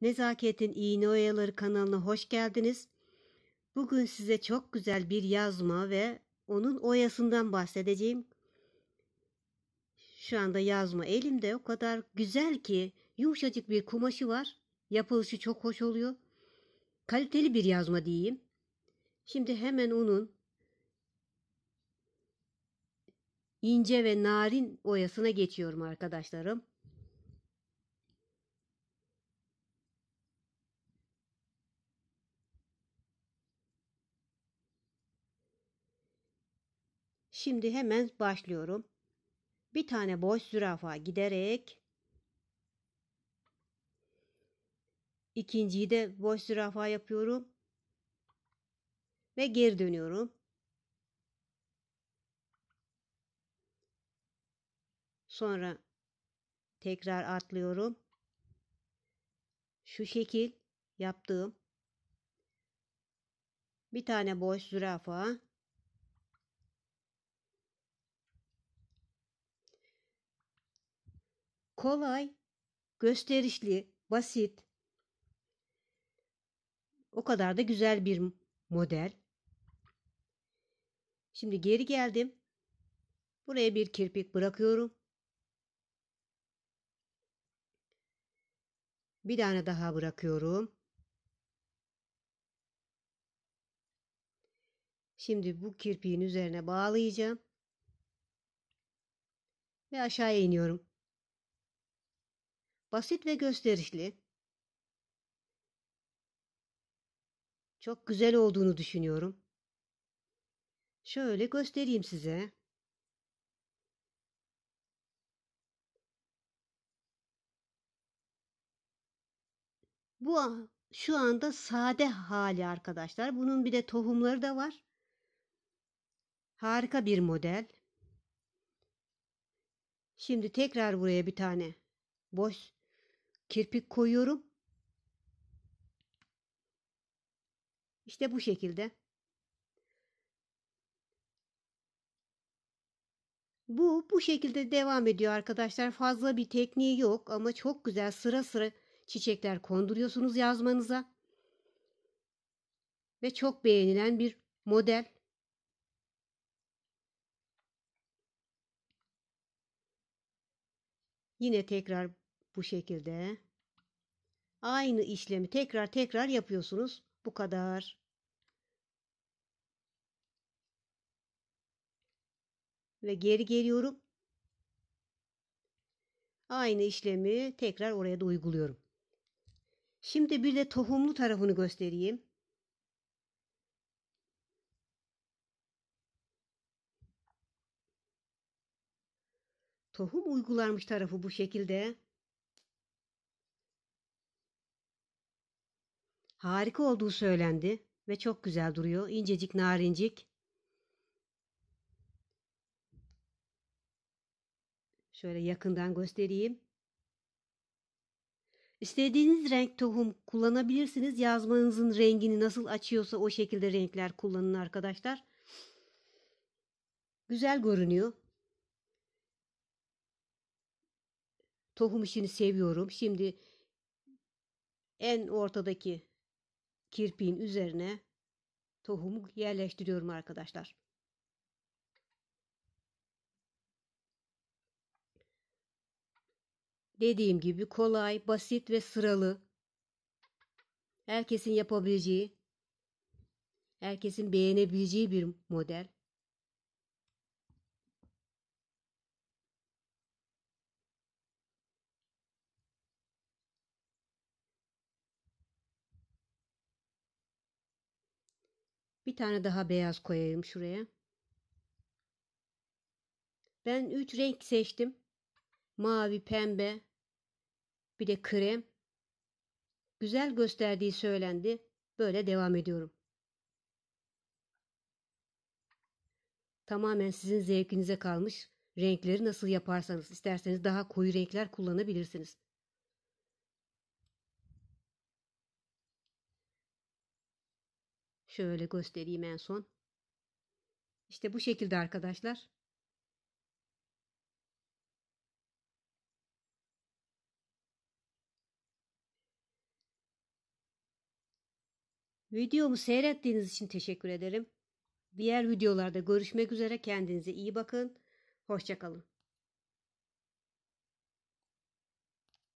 Nezaket'in İğne Oyaları kanalına hoş geldiniz. Bugün size çok güzel bir yazma ve onun oyasından bahsedeceğim. Şu anda yazma elimde o kadar güzel ki yumuşacık bir kumaşı var. Yapılışı çok hoş oluyor. Kaliteli bir yazma diyeyim. Şimdi hemen onun ince ve narin oyasına geçiyorum arkadaşlarım. Şimdi hemen başlıyorum. Bir tane boş zürafa giderek ikinciyi de boş zürafa yapıyorum ve geri dönüyorum. Sonra tekrar atlıyorum. Şu şekil yaptığım bir tane boş zürafa kolay, gösterişli, basit. O kadar da güzel bir model. Şimdi geri geldim. Buraya bir kirpik bırakıyorum. Bir tane daha bırakıyorum. Şimdi bu kirpiğin üzerine bağlayacağım. Ve aşağıya iniyorum. Basit ve gösterişli. Çok güzel olduğunu düşünüyorum. Şöyle göstereyim size. Bu şu anda sade hali arkadaşlar. Bunun bir de tohumları da var. Harika bir model. Şimdi tekrar buraya bir tane boş Kirpik koyuyorum. İşte bu şekilde. Bu bu şekilde devam ediyor arkadaşlar. Fazla bir tekniği yok ama çok güzel sıra sıra çiçekler konduruyorsunuz yazmanıza. Ve çok beğenilen bir model. Yine tekrar bu şekilde aynı işlemi tekrar tekrar yapıyorsunuz. Bu kadar. Ve geri geliyorum. Aynı işlemi tekrar oraya da uyguluyorum. Şimdi bir de tohumlu tarafını göstereyim. Tohum uygularmış tarafı bu şekilde. Harika olduğu söylendi ve çok güzel duruyor. İncecik narincik. Şöyle yakından göstereyim. İstediğiniz renk tohum kullanabilirsiniz. Yazmanızın rengini nasıl açıyorsa o şekilde renkler kullanın arkadaşlar. Güzel görünüyor. Tohum işini seviyorum. Şimdi en ortadaki kirpiğin üzerine tohumu yerleştiriyorum arkadaşlar. Dediğim gibi kolay, basit ve sıralı. Herkesin yapabileceği, herkesin beğenebileceği bir model. Bir tane daha beyaz koyayım şuraya. Ben 3 renk seçtim. Mavi, pembe, bir de krem. Güzel gösterdiği söylendi. Böyle devam ediyorum. Tamamen sizin zevkinize kalmış. Renkleri nasıl yaparsanız isterseniz daha koyu renkler kullanabilirsiniz. Şöyle göstereyim en son. İşte bu şekilde arkadaşlar. Videomu seyrettiğiniz için teşekkür ederim. Diğer videolarda görüşmek üzere kendinize iyi bakın. Hoşçakalın.